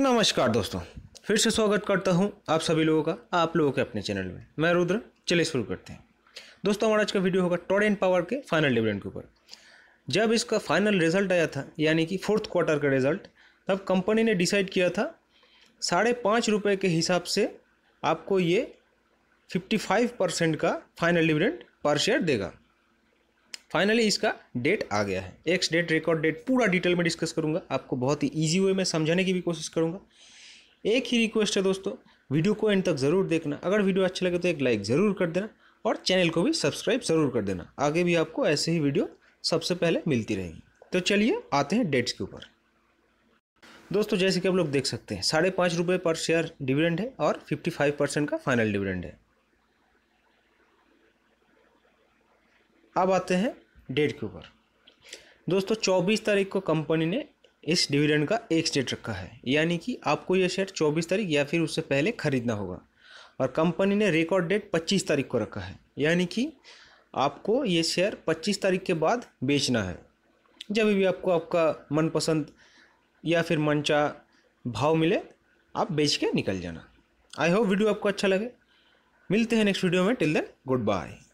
नमस्कार दोस्तों फिर से स्वागत करता हूं आप सभी लोगों का आप लोगों के अपने चैनल में मैं रुद्र चलिए शुरू करते हैं दोस्तों हमारा आज का वीडियो होगा टॉड एंड पावर के फाइनल डिविडेंड के ऊपर जब इसका फाइनल रिजल्ट आया था यानी कि फोर्थ क्वार्टर का रिजल्ट तब कंपनी ने डिसाइड किया था साढ़े पाँच रुपये के हिसाब से आपको ये फिफ्टी फाइव परसेंट का फाइनल डिविडेंड पर शेयर देगा फाइनली इसका डेट आ गया है एक्स डेट रिकॉर्ड डेट पूरा डिटेल में डिस्कस करूंगा आपको बहुत ही ईजी वे में समझाने की भी कोशिश करूंगा एक ही रिक्वेस्ट है दोस्तों वीडियो को एंड तक ज़रूर देखना अगर वीडियो अच्छा लगे तो एक लाइक ज़रूर कर देना और चैनल को भी सब्सक्राइब ज़रूर कर देना आगे भी आपको ऐसे ही वीडियो सबसे पहले मिलती रहेगी तो चलिए आते हैं डेट्स के ऊपर दोस्तों जैसे कि आप लोग देख सकते हैं साढ़े पाँच रुपये पर शेयर डिविडेंड है और फिफ्टी फाइव परसेंट का फाइनल डिविडेंड है अब आते हैं डेट के ऊपर दोस्तों चौबीस तारीख को कंपनी ने इस डिविडेंड का एक डेट रखा है यानी कि आपको यह शेयर चौबीस तारीख या फिर उससे पहले खरीदना होगा और कंपनी ने रिकॉर्ड डेट पच्चीस तारीख को रखा है यानी कि आपको ये शेयर पच्चीस तारीख के बाद बेचना है जब भी आपको आपका मनपसंद या फिर मनचा भाव मिले आप बेच के निकल जाना आई होप वीडियो आपको अच्छा लगे मिलते हैं नेक्स्ट वीडियो में टिल देन गुड बाय